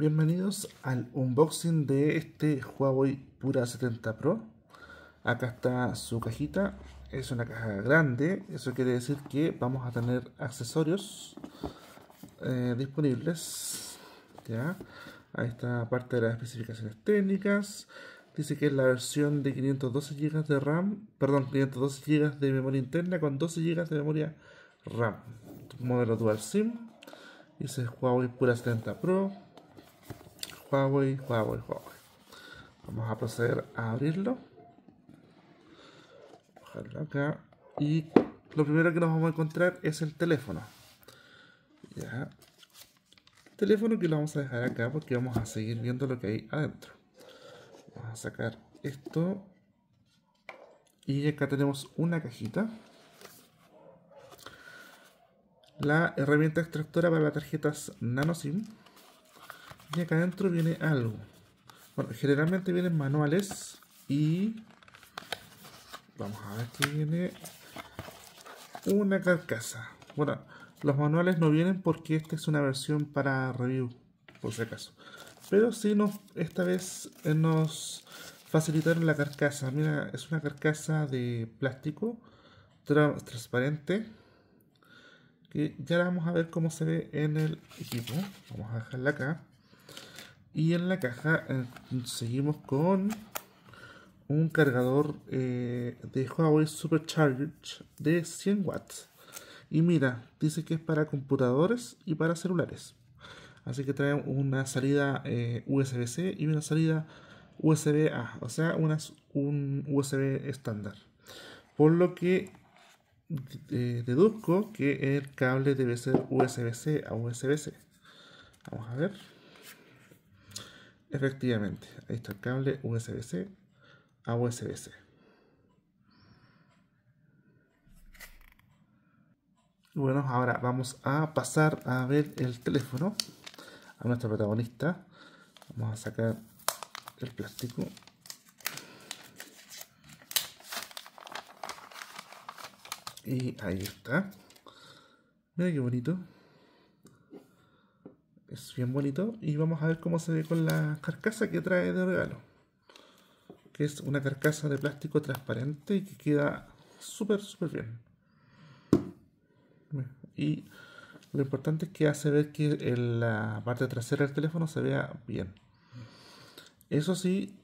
Bienvenidos al unboxing de este Huawei Pura 70 Pro. Acá está su cajita, es una caja grande, eso quiere decir que vamos a tener accesorios eh, disponibles. ¿ya? Ahí está parte de las especificaciones técnicas. Dice que es la versión de 512 GB de RAM, perdón, 512 GB de memoria interna con 12 GB de memoria RAM. Modelo Dual SIM. Dice Huawei Pura 70 Pro Huawei, Huawei, Huawei. Vamos a proceder a abrirlo. Y lo primero que nos vamos a encontrar es el teléfono. teléfono que lo vamos a dejar acá porque vamos a seguir viendo lo que hay adentro. Vamos a sacar esto. Y acá tenemos una cajita. La herramienta extractora para las tarjetas nano SIM. Y acá adentro viene algo. Bueno, generalmente vienen manuales y... Vamos a ver que viene una carcasa. Bueno, los manuales no vienen porque esta es una versión para review, por si acaso. Pero sí, nos, esta vez eh, nos facilitaron la carcasa. Mira, es una carcasa de plástico transparente. Que ya vamos a ver cómo se ve en el equipo. Vamos a dejarla acá. Y en la caja eh, seguimos con un cargador eh, de Huawei Supercharge de 100 watts. Y mira, dice que es para computadores y para celulares. Así que trae una salida eh, USB-C y una salida USB-A, o sea, un USB estándar. Por lo que deduzco que el cable debe ser USB-C a USB-C. Vamos a ver. Efectivamente, ahí está el cable USB-C a USB-C. Bueno, ahora vamos a pasar a ver el teléfono a nuestro protagonista. Vamos a sacar el plástico. Y ahí está. Mira qué bonito. Es bien bonito. Y vamos a ver cómo se ve con la carcasa que trae de regalo. Que es una carcasa de plástico transparente y que queda súper, súper bien. Y lo importante es que hace ver que la parte trasera del teléfono se vea bien. Eso sí,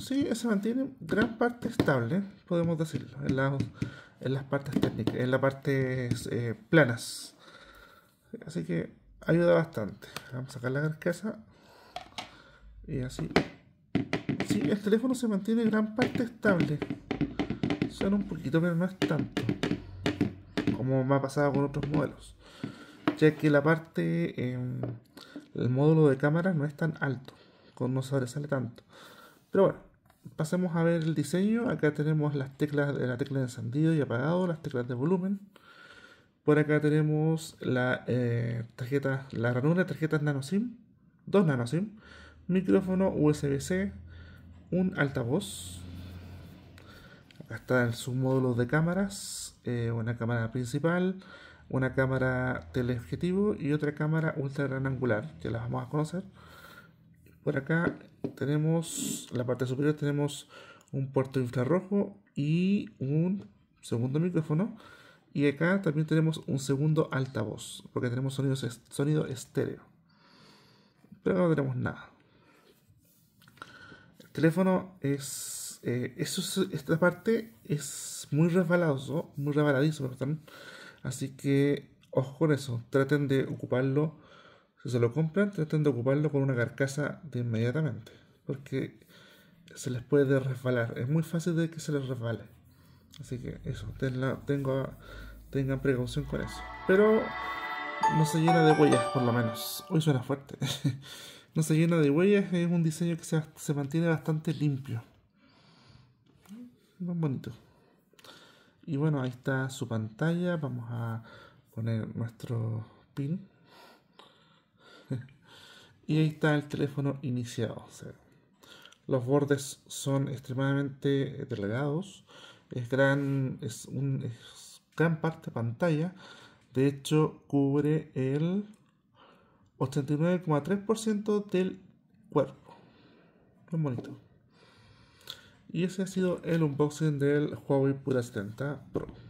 sí, se mantiene gran parte estable, podemos decirlo, en, las partes técnicas, en las partes eh, planas. Así que ayuda bastante. Vamos a sacar la carcasa. Y así. Sí, el teléfono se mantiene en gran parte estable. Suena un poquito, pero no es tanto. Como me ha pasado con otros modelos. Ya que la parte, em, el módulo de cámara no es tan alto. No sobresale tanto. Pero bueno, pasemos a ver el diseño. Acá tenemos las teclas de la tecla de encendido y apagado, las teclas de volumen. Por acá tenemos la eh, tarjeta, la ranura de tarjetas SIM, dos nano SIM, micrófono USB-C, un altavoz. Acá están sus módulos de cámaras, eh, una cámara principal, una cámara teleobjetivo y otra cámara ultra gran angular, que las vamos a conocer. Por acá tenemos, la parte superior tenemos un puerto infrarrojo y un segundo micrófono y acá también tenemos un segundo altavoz, porque tenemos sonido estéreo. Pero no tenemos nada. El teléfono es, eh, eso Esta parte es muy resbaloso, muy resbaladizo, Así que ojo con eso. Traten de ocuparlo. Si se lo compran, traten de ocuparlo con una carcasa de inmediatamente. Porque se les puede resbalar. Es muy fácil de que se les resbale. Así que eso, tengo, tengan precaución con eso. Pero no se llena de huellas, por lo menos. Hoy suena fuerte. no se llena de huellas, es un diseño que se, mantiene bastante limpio. Muy bonito. Y bueno, ahí está su pantalla. Vamos a poner nuestro pin. y ahí está el teléfono iniciado. los bordes son extremadamente delgados es gran, es un, es gran parte pantalla. De hecho, cubre el 89,3% del cuerpo. Muy bonito. Y ese ha sido el unboxing del Huawei Pura 70 Pro.